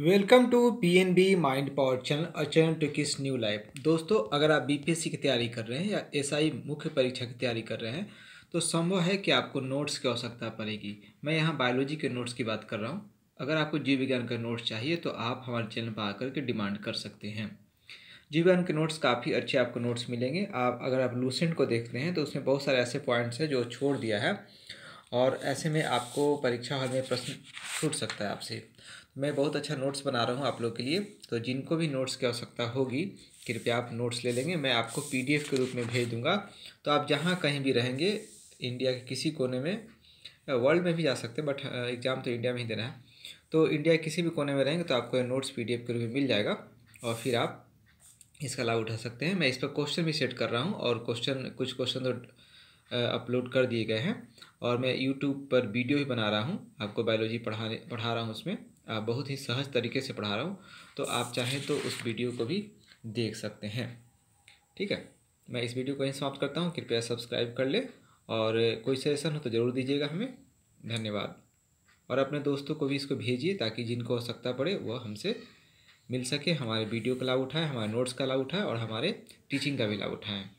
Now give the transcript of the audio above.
welcome to P N B mind power channel और channel to kiss new life दोस्तों अगर आप B P S C की तैयारी कर रहे हैं या एस आई मुख्य परीक्षा की तैयारी कर रहे हैं तो संभव है कि आपको नोट्स की आवश्यकता पड़ेगी मैं यहाँ बायोलॉजी के नोट्स की बात कर रहा हूँ अगर आपको जीव विज्ञान के नोट्स चाहिए तो आप हमारे चैनल पर आकर के डिमांड कर सकते हैं जीव विज्ञान के नोट्स काफ़ी अच्छे आपको नोट्स मिलेंगे आप अगर आप लूसेंट को देखते हैं तो उसमें बहुत सारे ऐसे पॉइंट्स हैं जो छोड़ दिया है और ऐसे में आपको परीक्षा हॉल में प्रश्न छूट सकता है आपसे मैं बहुत अच्छा नोट्स बना रहा हूँ आप लोग के लिए तो जिनको भी नोट्स की आवश्यकता होगी कृपया आप नोट्स ले लेंगे मैं आपको पीडीएफ के रूप में भेज दूँगा तो आप जहाँ कहीं भी रहेंगे इंडिया के किसी कोने में वर्ल्ड में भी जा सकते हैं बट एग्ज़ाम तो इंडिया में ही देना है तो इंडिया किसी भी कोने में रहेंगे तो आपको नोट्स पी के रूप में मिल जाएगा और फिर आप इसका लाभ उठा सकते हैं मैं इस पर क्वेश्चन भी सेट कर रहा हूँ और क्वेश्चन कुछ क्वेश्चन तो अपलोड कर दिए गए हैं और मैं यूट्यूब पर वीडियो भी बना रहा हूँ आपको बायोलॉजी पढ़ाने पढ़ा रहा हूँ उसमें बहुत ही सहज तरीके से पढ़ा रहा हूँ तो आप चाहें तो उस वीडियो को भी देख सकते हैं ठीक है मैं इस वीडियो को यहीं समाप्त करता हूँ कृपया सब्सक्राइब कर ले और कोई सजेशन हो तो ज़रूर दीजिएगा हमें धन्यवाद और अपने दोस्तों को भी इसको भेजिए ताकि जिनको आवश्यकता पड़े वह हमसे मिल सके हमारे वीडियो का लाभ उठाएँ हमारे नोट्स का लाभ उठाएँ और हमारे टीचिंग का भी लाभ उठाएँ